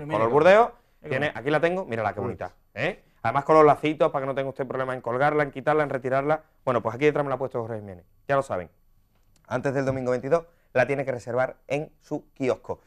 Con los burdeos tiene, aquí la tengo, mírala qué bonita, ¿eh? Además con los lacitos para que no tenga usted problema en colgarla, en quitarla, en retirarla. Bueno, pues aquí detrás me la ha puesto Jorge Jiménez, ya lo saben. Antes del domingo 22 la tiene que reservar en su kiosco.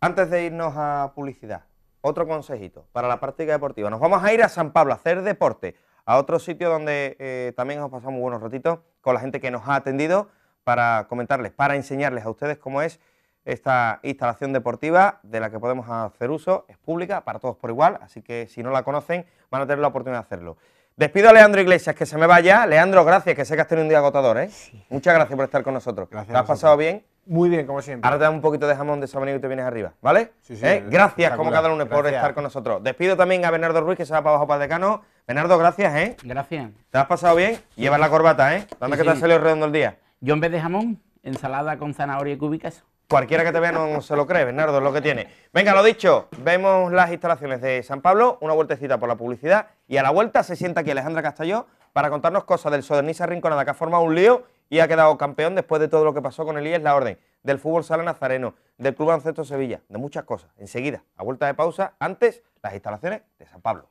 Antes de irnos a publicidad, otro consejito para la práctica deportiva. Nos vamos a ir a San Pablo a hacer deporte, a otro sitio donde eh, también hemos pasado muy buenos ratitos con la gente que nos ha atendido para comentarles, para enseñarles a ustedes cómo es esta instalación deportiva de la que podemos hacer uso. Es pública, para todos por igual, así que si no la conocen van a tener la oportunidad de hacerlo. Despido a Leandro Iglesias, que se me vaya. Leandro, gracias, que sé que has tenido un día agotador, ¿eh? Muchas gracias por estar con nosotros. Gracias ¿Te has pasado bien? Muy bien, como siempre. Ahora te damos un poquito de jamón de sobrino y te vienes arriba, ¿vale? ¿Eh? Gracias, como cada lunes, por estar con nosotros. Despido también a Bernardo Ruiz, que se va para abajo para decano. Bernardo, gracias, ¿eh? Gracias. ¿Te has pasado bien? Llevas la corbata, ¿eh? ¿Dónde que te ha salido redondo el día? Yo en vez de jamón, ensalada con zanahoria y eso. Cualquiera que te vea no se lo cree, Bernardo, es lo que tiene. Venga, lo dicho, vemos las instalaciones de San Pablo, una vueltecita por la publicidad y a la vuelta se sienta aquí Alejandra Castalló para contarnos cosas del Sodernisa Rinconada que ha formado un lío y ha quedado campeón después de todo lo que pasó con el IES La Orden, del Fútbol Sala Nazareno, del Club Ancesto Sevilla, de muchas cosas. Enseguida, a vuelta de pausa, antes las instalaciones de San Pablo.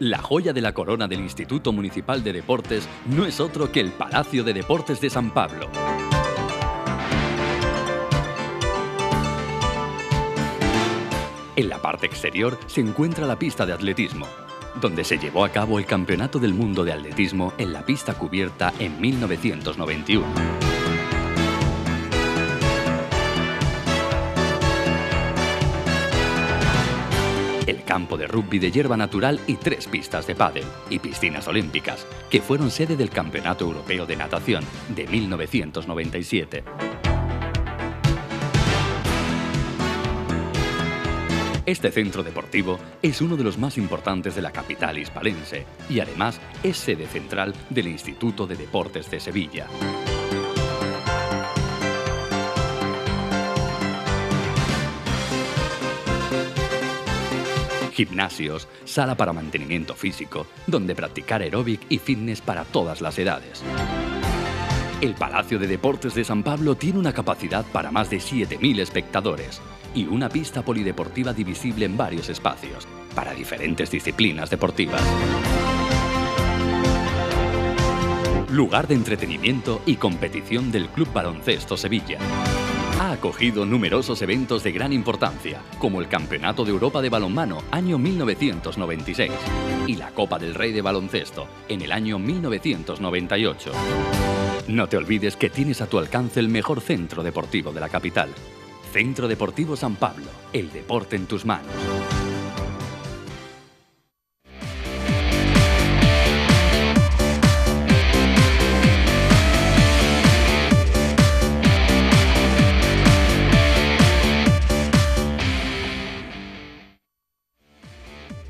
La joya de la corona del Instituto Municipal de Deportes no es otro que el Palacio de Deportes de San Pablo. En la parte exterior se encuentra la pista de atletismo, donde se llevó a cabo el Campeonato del Mundo de Atletismo en la pista cubierta en 1991. campo de rugby de hierba natural y tres pistas de pádel y piscinas olímpicas, que fueron sede del Campeonato Europeo de Natación de 1997. Este centro deportivo es uno de los más importantes de la capital hispalense y además es sede central del Instituto de Deportes de Sevilla. gimnasios, sala para mantenimiento físico, donde practicar aeróbic y fitness para todas las edades. El Palacio de Deportes de San Pablo tiene una capacidad para más de 7.000 espectadores y una pista polideportiva divisible en varios espacios, para diferentes disciplinas deportivas. Lugar de entretenimiento y competición del Club Baloncesto Sevilla. Ha acogido numerosos eventos de gran importancia, como el Campeonato de Europa de Balonmano año 1996 y la Copa del Rey de Baloncesto en el año 1998. No te olvides que tienes a tu alcance el mejor centro deportivo de la capital. Centro Deportivo San Pablo, el deporte en tus manos.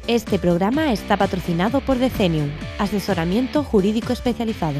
Este programa está patrocinado por Decenium, asesoramiento jurídico especializado.